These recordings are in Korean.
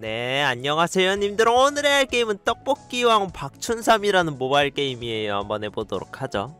네 안녕하세요 님들 오늘의 게임은 떡볶이왕 박춘삼이라는 모바일 게임이에요 한번 해보도록 하죠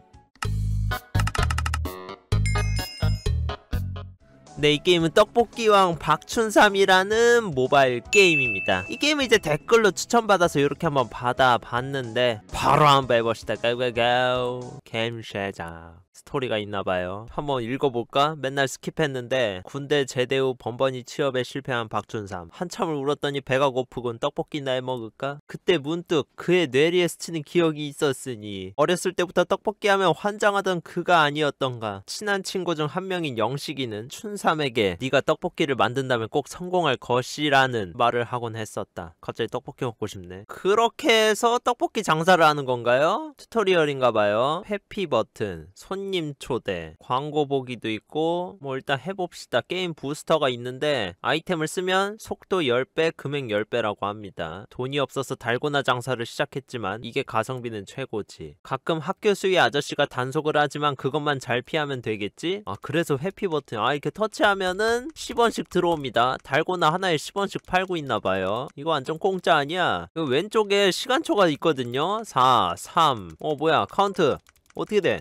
네, 이 게임은 떡볶이왕 박춘삼이라는 모바일 게임입니다. 이게임은 이제 댓글로 추천받아서 이렇게 한번 받아봤는데 바로 한번 해봅시다. 가가가우 겜쉐자 스토리가 있나봐요. 한번 읽어볼까? 맨날 스킵했는데 군대 제대 후 번번이 취업에 실패한 박준삼. 한참을 울었더니 배가 고프군 떡볶이나 해먹을까? 그때 문득 그의 뇌리에 스치는 기억이 있었으니 어렸을 때부터 떡볶이 하면 환장하던 그가 아니었던가. 친한 친구 중 한 명인 영식이는 춘삼에게 네가 떡볶이를 만든다면 꼭 성공할 것이라는 말을 하곤 했었다. 갑자기 떡볶이 먹고 싶네. 그렇게 해서 떡볶이 장사를 하는 건가요? 튜토리얼인가봐요. 해피 버튼. 손 삐님 초대 광고 보기도 있고 뭐 일단 해봅시다 게임 부스터가 있는데 아이템을 쓰면 속도 10배 금액 10배라고 합니다 돈이 없어서 달고나 장사를 시작했지만 이게 가성비는 최고지 가끔 학교 수위 아저씨가 단속을 하지만 그것만 잘 피하면 되겠지 아 그래서 회피 버튼 아 이렇게 터치하면은 10원씩 들어옵니다 달고나 하나에 10원씩 팔고 있나봐요 이거 완전 공짜 아니야 왼쪽에 시간초가 있거든요 4 3 어 뭐야 카운트 어떻게 돼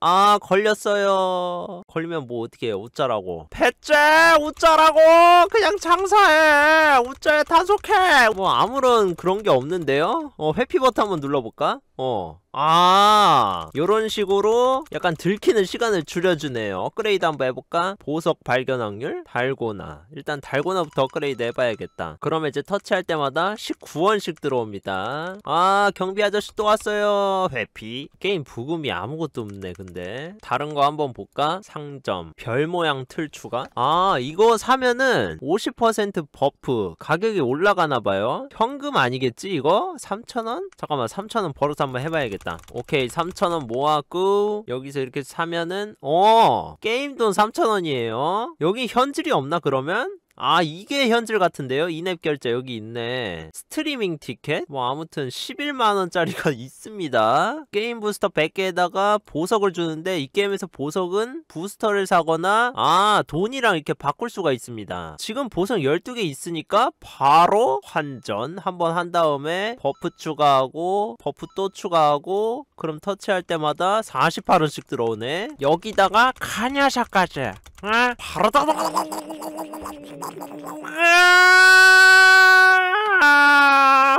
아 걸렸어요 걸리면 뭐 어떻게 웃자라고 배째 웃자라고 그냥 장사해 웃자에 단속해 뭐 아무런 그런 게 없는데요 어 회피 버튼 한번 눌러볼까 어. 아 요런 식으로 약간 들키는 시간을 줄여주네요 업그레이드 한번 해볼까? 보석 발견 확률? 달고나 일단 달고나부터 업그레이드 해봐야겠다 그러면 이제 터치할 때마다 19원씩 들어옵니다 아 경비 아저씨 또 왔어요 회피 게임 부금이 아무것도 없네 근데 다른 거 한번 볼까? 상점 별 모양 틀 추가 아 이거 사면은 50% 버프 가격이 올라가나봐요 현금 아니겠지 이거? 3천원 잠깐만 3천원 벌어서 한번 해봐야겠다 오케이 3천원 모았고 여기서 이렇게 사면은 어 게임 돈 3천원이에요 여기 현질이 없나 그러면? 아 이게 현질 같은데요? 인앱 결제 여기 있네 스트리밍 티켓? 뭐 아무튼 11만원짜리가 있습니다 게임 부스터 100개에다가 보석을 주는데 이 게임에서 보석은 부스터를 사거나 아 돈이랑 이렇게 바꿀 수가 있습니다 지금 보석 12개 있으니까 바로 환전 한 번 한 다음에 버프 추가하고 버프 또 추가하고 그럼 터치할 때마다 48원씩 들어오네 여기다가 카냐샤까지 응? 바로 다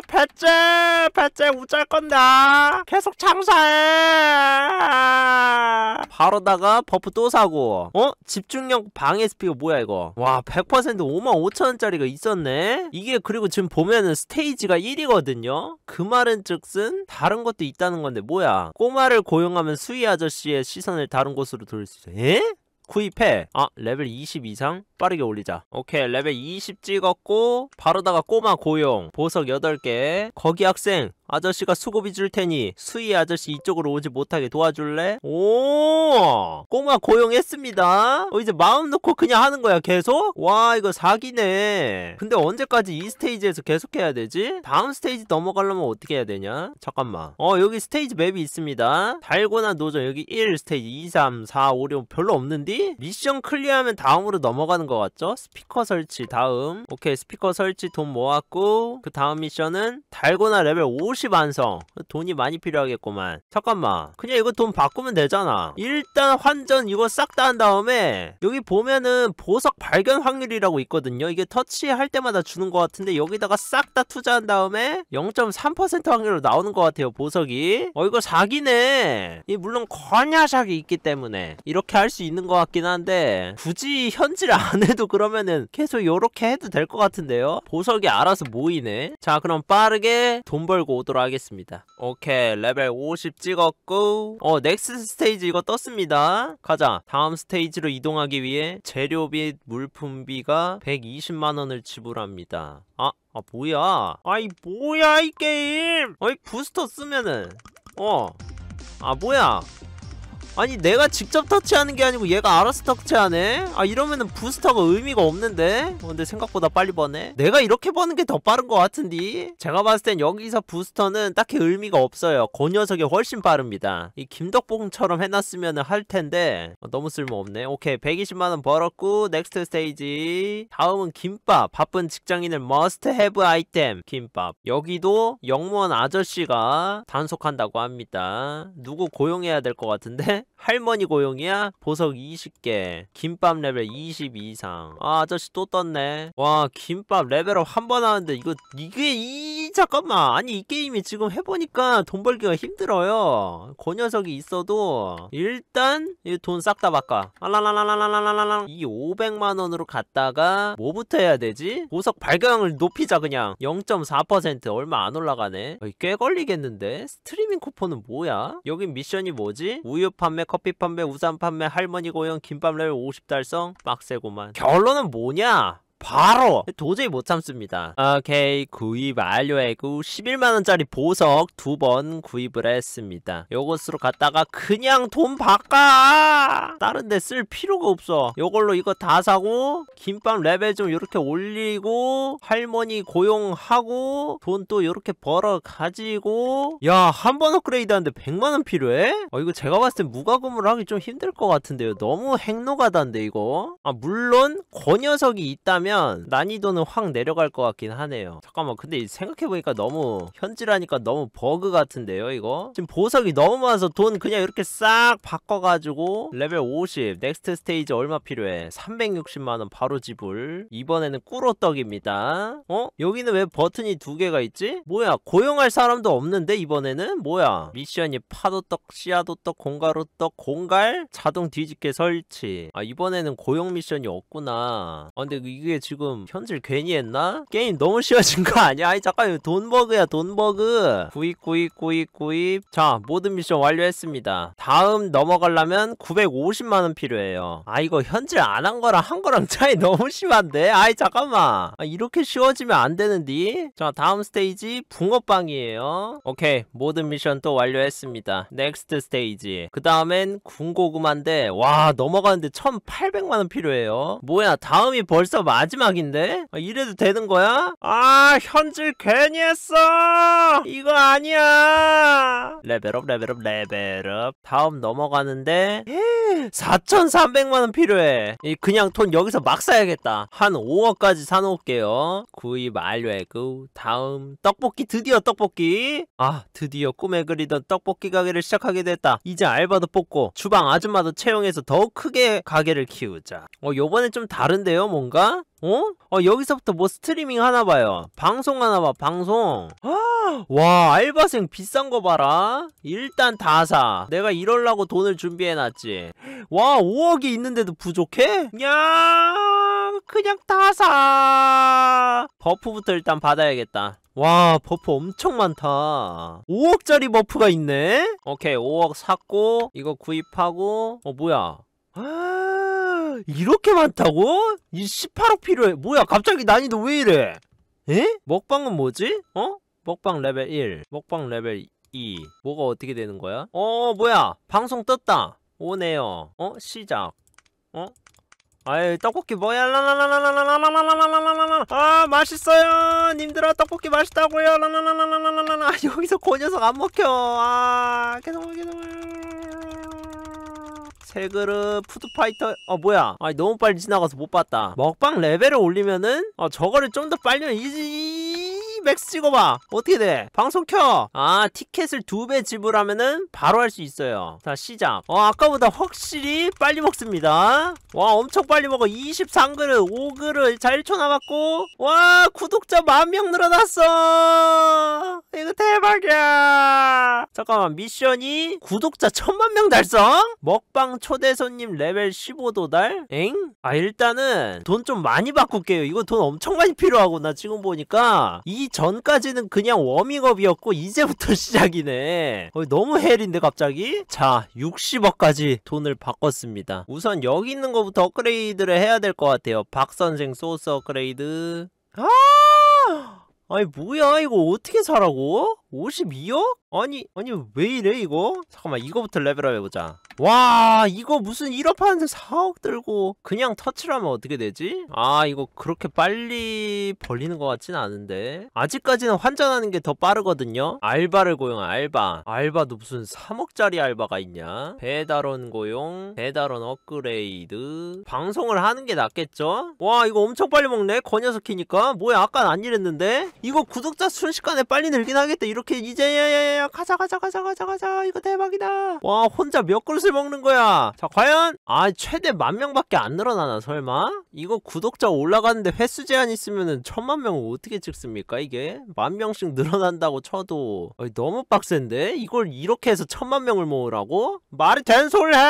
배째 배째 우짤 건다 계속 장사해 바로다가 버프 또 사고 어? 집중력 방해 스피가 뭐야 이거 와100% 5만5천원짜리가 있었네 이게 그리고 지금 보면은 스테이지가 1이거든요 그 말은 즉슨 다른 것도 있다는 건데 뭐야 꼬마를 고용하면 수위 아저씨의 시선을 다른 곳으로 돌릴 수 있어 에? 구입해 아 레벨 20 이상 빠르게 올리자 오케이 레벨 20 찍었고 바로다가 꼬마 고용 보석 8개 거기 학생 아저씨가 수고비 줄 테니 수희 아저씨 이쪽으로 오지 못하게 도와줄래? 오 꼬마 고용했습니다 어, 이제 마음 놓고 그냥 하는 거야 계속? 와 이거 사기네 근데 언제까지 이 스테이지에서 계속 해야 되지? 다음 스테이지 넘어가려면 어떻게 해야 되냐? 잠깐만 어 여기 스테이지 맵이 있습니다 달고나 노전 여기 1 스테이지 2 3 4 5 6 별로 없는디? 미션 클리어하면 다음으로 넘어가는 것 같죠? 스피커 설치 다음 오케이 스피커 설치 돈 모았고 그 다음 미션은 달고나 레벨 50 60 완성 돈이 많이 필요하겠구만 잠깐만 그냥 이거 돈 바꾸면 되잖아 일단 환전 이거 싹 다 한 다음에 여기 보면은 보석 발견 확률이라고 있거든요 이게 터치할 때마다 주는 것 같은데 여기다가 싹 다 투자한 다음에 0.3% 확률로 나오는 것 같아요 보석이 어 이거 사기네 이 물론 과냐샥기 있기 때문에 이렇게 할 수 있는 것 같긴 한데 굳이 현질 안 해도 그러면은 계속 이렇게 해도 될 것 같은데요 보석이 알아서 모이네 자 그럼 빠르게 돈 벌고 보도록 하겠습니다 오케이 레벨 50 찍었고 어 넥스트 스테이지 이거 떴습니다 가자 다음 스테이지로 이동하기 위해 재료비 물품비가 120만원을 지불합니다 아, 아 뭐야 아이 뭐야 이 게임 어이 부스터 쓰면은 어 아 뭐야 아니 내가 직접 터치하는 게 아니고 얘가 알아서 터치하네? 아 이러면은 부스터가 의미가 없는데? 어, 근데 생각보다 빨리 버네? 내가 이렇게 버는 게 더 빠른 것 같은데? 제가 봤을 땐 여기서 부스터는 딱히 의미가 없어요 그 녀석이 훨씬 빠릅니다 이 김덕봉처럼 해놨으면 할 텐데 어, 너무 쓸모없네 오케이 120만원 벌었고 넥스트 스테이지 다음은 김밥 바쁜 직장인을 머스트 해브 아이템 김밥 여기도 영무원 아저씨가 단속한다고 합니다 누구 고용해야 될 것 같은데? 할머니 고용이야? 보석 20개 김밥 레벨 22 이상 아 아저씨 또 떴네 와 김밥 레벨업 한 번 하는데 이거 이게 이 잠깐만 아니 이 게임이 지금 해보니까 돈 벌기가 힘들어요 그 녀석이 있어도 일단 이 돈 싹 다 바꿔 알라라라라라라라랑 이 500만원으로 갔다가 뭐부터 해야 되지? 보석 발광을 높이자 그냥 0.4% 얼마 안 올라가네 꽤 걸리겠는데? 스트리밍 쿠폰은 뭐야? 여긴 미션이 뭐지? 우유 판매, 커피 판매, 우산 판매, 할머니 고용, 김밥 레벨 50 달성? 빡세고만 결론은 뭐냐? 바로 도저히 못 참습니다 오케이 구입 완료했고 11만원짜리 보석 두 번 구입을 했습니다 요것으로 갔다가 그냥 돈 바꿔 다른데 쓸 필요가 없어 요걸로 이거 다 사고 김밥 레벨 좀 이렇게 올리고 할머니 고용하고 돈또 이렇게 벌어 가지고 야 한 번 업그레이드 하는데 100만원 필요해? 어 이거 제가 봤을 때무과금으 하기 좀 힘들 것 같은데요 너무 행노가다데 이거 아 물론 그 녀석이 있다면 하면 난이도는 확 내려갈 것 같긴 하네요 잠깐만 근데 생각해보니까 너무 현질하니까 너무 버그 같은데요 이거? 지금 보석이 너무 많아서 돈 그냥 이렇게 싹 바꿔가지고 레벨 50 넥스트 스테이지 얼마 필요해 360만원 바로 지불 이번에는 꿀오떡입니다 어? 여기는 왜 버튼이 두 개가 있지? 뭐야 고용할 사람도 없는데 이번에는? 뭐야 미션이 파도떡 씨앗오떡 공갈오떡 공갈 자동 뒤집개 설치 아 이번에는 고용 미션이 없구나 아 근데 이게 지금 현질 괜히 했나? 게임 너무 쉬워진 거 아니야? 아니 잠깐 돈버그야 돈버그 구입 구입 구입 구입 자 모든 미션 완료했습니다 다음 넘어가려면 950만원 필요해요 아 이거 현질 안 한 거랑 한 거랑 차이 너무 심한데? 아이 잠깐만 아, 이렇게 쉬워지면 안 되는디? 자 다음 스테이지 붕어빵이에요 오케이 모든 미션 또 완료했습니다 넥스트 스테이지 그 다음엔 군고구마인데 와 넘어가는데 1800만원 필요해요 뭐야 다음이 벌써 마지 마지막인데? 아, 이래도 되는 거야? 아 현질 괜히 했어! 이거 아니야! 레벨업 레벨업 레벨업 다음 넘어가는데 4,300만원 필요해 그냥 돈 여기서 막 사야겠다 한 5억까지 사놓을게요 구입 완료했고 다음 떡볶이 드디어 떡볶이 아 드디어 꿈에 그리던 떡볶이 가게를 시작하게 됐다 이제 알바도 뽑고 주방 아줌마도 채용해서 더 크게 가게를 키우자 어 요번엔 좀 다른데요 뭔가? 어? 어 여기서부터 뭐 스트리밍 하나 봐요 방송 하나 봐 방송 와 알바생 비싼 거 봐라 일단 다사 내가 이럴라고 돈을 준비해놨지 와 5억이 있는데도 부족해? 야 그냥 다사 버프부터 일단 받아야겠다 와 버프 엄청 많다 5억짜리 버프가 있네 오케이 5억 샀고 이거 구입하고 어 뭐야 아 이렇게 많다고? 이 18억 필요해 뭐야 갑자기 난이도 왜 이래 에? 먹방은 뭐지? 어? 먹방 레벨 1 먹방 레벨 2 뭐가 어떻게 되는 거야? 어 뭐야 방송 떴다 오네요 어? 시작 어? 아이 떡볶이 뭐야 라라라라라라라라라라라라라 아 맛있어요 님들아 떡볶이 맛있다고요 라라라라라라라 여기서 고그 녀석 안 먹혀 아 계속 계속 세 그릇 푸드파이터 어 뭐야 아 너무 빨리 지나가서 못 봤다 먹방 레벨을 올리면은 어 저거를 좀 더 빨리 이지 맥스 찍어봐 어떻게 돼? 방송 켜! 아 티켓을 두 배 지불하면은 바로 할 수 있어요 자 시작 어 아까보다 확실히 빨리 먹습니다 와 엄청 빨리 먹어 23그릇 5그릇 자 1초 남았고 와 구독자 만 명 늘어났어 이거 대박이야 잠깐만 미션이 구독자 천만 명 달성? 먹방 초대 손님 레벨 15 도달? 엥? 아 일단은 돈 좀 많이 바꿀게요 이거 돈 엄청 많이 필요하구나 지금 보니까 전까지는 그냥 워밍업이었고 이제부터 시작이네 어, 너무 헬인데 갑자기? 자 60억까지 돈을 바꿨습니다 우선 여기 있는 거부터 업그레이드를 해야 될 것 같아요 박선생 소스 업그레이드 아 아니 뭐야 이거 어떻게 사라고? 52억? 아니 아니 왜 이래 이거? 잠깐만 이거부터 레벨업 해보자 와 이거 무슨 1억파는데 4억 들고 그냥 터치를 하면 어떻게 되지? 아 이거 그렇게 빨리 벌리는 것 같진 않은데 아직까지는 환전하는 게 더 빠르거든요 알바를 고용한 알바 알바도 무슨 3억짜리 알바가 있냐 배달원 고용 배달원 업그레이드 방송을 하는 게 낫겠죠? 와 이거 엄청 빨리 먹네 거녀석 키니까 뭐야 아까는 안 이랬는데 이거 구독자 순식간에 빨리 늘긴 하겠다 이렇게 이제 야야야 거예요 가자 가자 가자 가자 가자 이거 대박이다 와 혼자 몇 그릇을 먹는 거야 자 과연 아 최대 만 명밖에 안 늘어나나 설마 이거 구독자 올라가는데 횟수 제한 있으면은 천만 명을 어떻게 찍습니까 이게 만 명씩 늘어난다고 쳐도 어이, 너무 빡센데 이걸 이렇게 해서 천만 명을 모으라고 말이 된 소리 해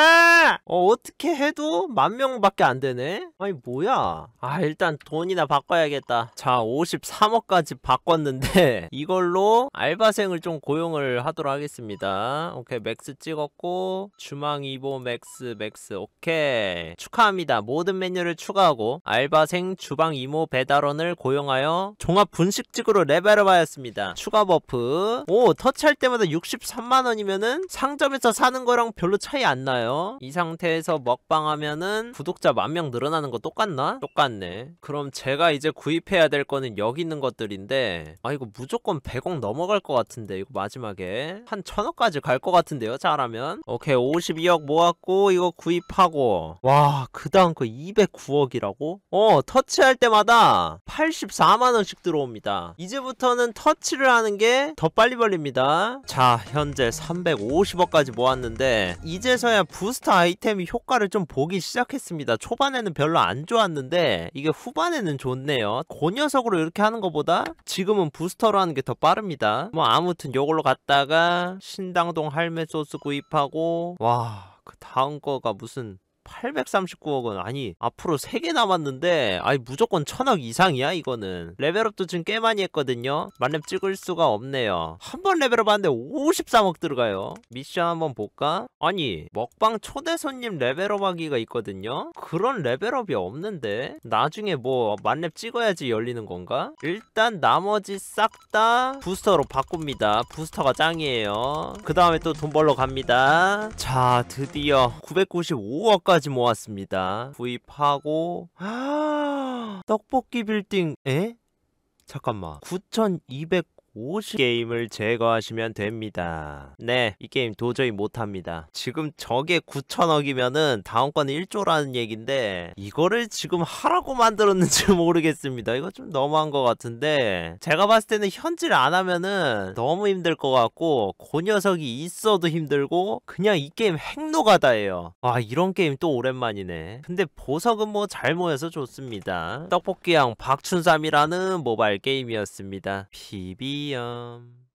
어, 어떻게 해도 만 명밖에 안 되네 아니 뭐야 아 일단 돈이나 바꿔야겠다 자 53억까지 바꿨는데 이걸로 알바생을 좀 고용을 설명을 하도록 하겠습니다. 오케이 맥스 찍었고 주망 2보 맥스 맥스 오케이 축하합니다. 모든 메뉴를 추가하고 알바생 주방 이모 배달원을 고용하여 종합 분식집으로 레벨업하였습니다. 추가 버프 오 터치할 때마다 63만원이면은 상점에서 사는 거랑 별로 차이 안 나요. 이 상태에서 먹방하면은 구독자 만명 늘어나는 거 똑같나? 똑같네. 그럼 제가 이제 구입해야 될 거는 여기 있는 것들인데 아 이거 무조건 100억 넘어갈 것 같은데 이거 마지막 깔끔하게 한 천억까지 갈 것 같은데요 잘하면 오케이 52억 모았고 이거 구입하고 와 그 다음 거 209억이라고? 어 터치할 때마다 84만원씩 들어옵니다 이제부터는 터치를 하는 게 더 빨리 벌립니다 자 현재 350억까지 모았는데 이제서야 부스터 아이템이 효과를 좀 보기 시작했습니다 초반에는 별로 안 좋았는데 이게 후반에는 좋네요 고 녀석으로 이렇게 하는 것보다 지금은 부스터로 하는 게 더 빠릅니다 뭐 아무튼 요걸로 갔다 갔다가 신당동 할매 소스 구입하고 와 그 다음 거가 무슨 839억 원 아니 앞으로 3개 남았는데 아니 무조건 천억 이상이야 이거는 레벨업도 지금 꽤 많이 했거든요 만렙 찍을 수가 없네요 한 번 레벨업 하는데 53억 들어가요 미션 한번 볼까? 아니 먹방 초대 손님 레벨업 하기가 있거든요 그런 레벨업이 없는데 나중에 뭐 만렙 찍어야지 열리는 건가? 일단 나머지 싹 다 부스터로 바꿉니다 부스터가 짱이에요 그 다음에 또 돈 벌러 갑니다 자 드디어 995억까지 5개까지 모았습니다. 구입하고 떡볶이 빌딩 에? 잠깐만 9200 50게임을 제거하시면 됩니다. 네, 이 게임 도저히 못합니다. 지금 저게 9천억이면은 다음 건 1조라는 얘긴데 이거를 지금 하라고 만들었는지 모르겠습니다. 이거 좀 너무한 것 같은데 제가 봤을 때는 현질 안 하면은 너무 힘들 것 같고 그 녀석이 있어도 힘들고 그냥 이 게임 핵노가다예요. 아 이런 게임 또 오랜만이네. 근데 보석은 뭐 잘 모여서 좋습니다. 떡볶이왕 박춘삼이라는 모바일 게임이었습니다. 비비 um